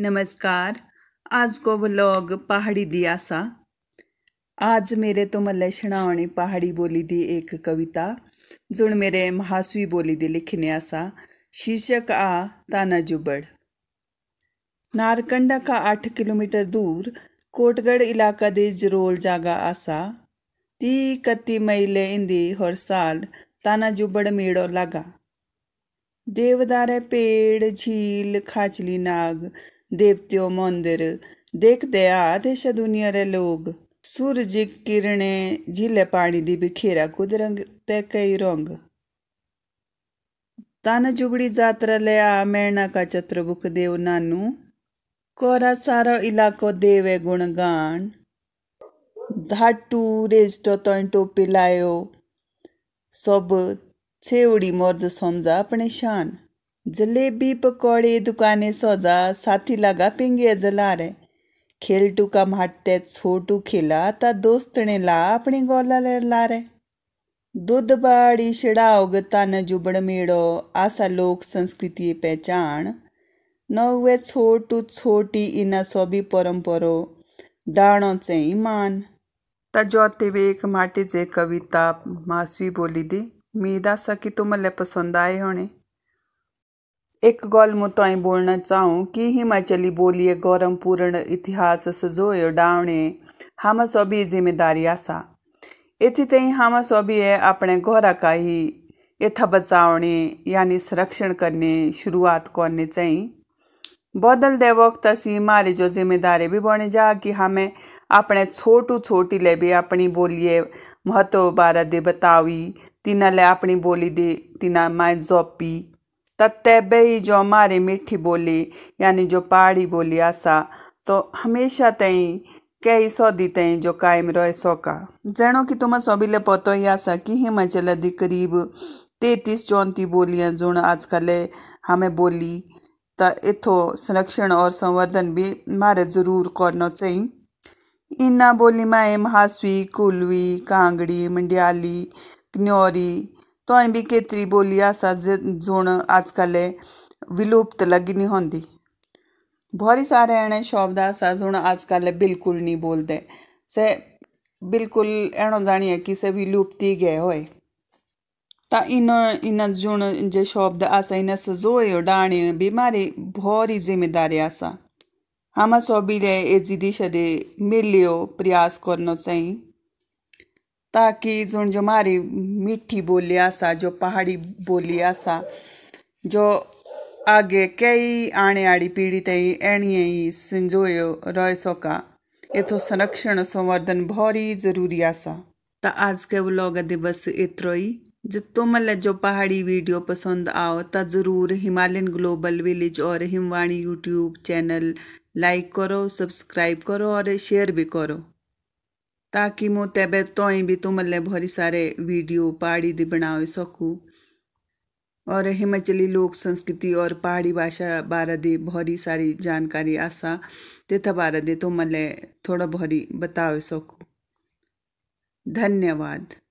नमस्कार आजको व्लॉग पहाडी दियासा आज मेरे तो तुम्हाला शिणावणी पहाडी बोली दी एक कविता जून मेरे महासवी बोली दी लिखिणी आसा शीर्षक आ ताना जुबड़ नारकंडा का आठ किलोमीटर दूर कोटगढ़ इलाका दे जरोल जागा आसा ती कत्ती मईले इंदी हर साल ताना जुबड़ मेड़ो लगा देवदारे पेड़ झील खाचली नाग देवत्यो मंदिर देख दया आदेश दुनिया रे लोग सूरज की किरणें झीले पानी दी बिखेरा कुदरते कई रंग तन जुबड़ी जात्रा ले आ मैणा का चतुर्मुख देव नानू कोरा सारो इलाको देवे गुणगान धाटू रेस्टो तो टोपी लायो सब छेवड़ी मर्द समझा अपने शान जलेबी पकोड़े दुकाने सौजा साथी लगा पिंगे जला रे खेलटू का माटते छोटू खेला ता दोस्त ने ला अपने गोला ले ला रे दूध बाड़ी शिडाओग तन जुबड़ मेड़ो आसा लोक संस्कृति पहचान नवे छोटू छोटी इना सोबी परंपरो दाणो चई मान ता जौते वे एक माटी जे कविता मासवी बोली दी उम्मीद आसा कि तुम पसंद आए होने एक गॉल मु बोलना चाहूँ कि हिमाचली ॿोलीअ गौरवपूर्ण इतिहास सजोय डावणे हम सभी जिम्मेदारी आसा येथी तई अपने गौरा का ही यथा बचावने यानी संरक्षण करने शुरुआत करने चाहिए बदल दे वक्त असी मारे जो जिम्मेदारी भी बने जा कि हमें अपने छोटू छोटी ले भी अपनी बोलिए महत्व बारा दे बतावी तिना ले अपनी बोली दे तिना माए जोपी तत्तबई जो हमारी मीठी बोली यानी जो पहाड़ी बोली आसा तो हमेशा तई कई सौ दी तई जो कायम रहे सौ का जणो कि तुम सोबिले पोतो ही आसा कि हिमाचल दी करीब तैतीस चौंती बोलियां जो आजकल हमें बोली तो इथो संरक्षण और संवर्धन भी मारे जरूर करना चाहिए इन्ना बोली में महासवी कुलवी कांगड़ी मंडियाली कन्योरी तो हांवें भी केतरी बोली आसा जो अजकल विलुप्त लगी नहीं होती बहुत सारे एणे शब्द आसा जो अजकल बिल्कुल नहीं बोलते से बिल्कुल एनो जानिए कि से विलुप्ती गए हो ता इन इन जुण जो शब्द आसा इन सजोयो डाण्यो बहुत ही जिम्मेदारी आसा हामा सोबिले एजी दिशा दे मिलियो प्रयास करना चाहिए ताकि जो जो मारी मीठी बोली आसा जो पहाड़ी बोली आसा जो आगे कई आने आड़ी पीढ़ी तई एणीए ही संजोयो रह सका इतो संरक्षण संवर्धन ही जरूरी आसा तो आज के व्लॉग दिवस एतरो ही जो तुम्हें जो पहाड़ी वीडियो पसंद आओ तो ज़रूर हिमालयन ग्लोबल विलेज और हिमवाणी यूट्यूब चैनल लाइक करो सब्सक्राइब करो और शेयर भी करो ताकि मुँ तेबे तोई भी तुमले भरी सारे वीडियो पहाड़ी दी बना सकूँ और हिमाचली लोक संस्कृति और पहाड़ी भाषा बारे दी भरी सारी जानकारी आसा तेथा बारे दी तुमले थोड़ा भरी बता सकूँ धन्यवाद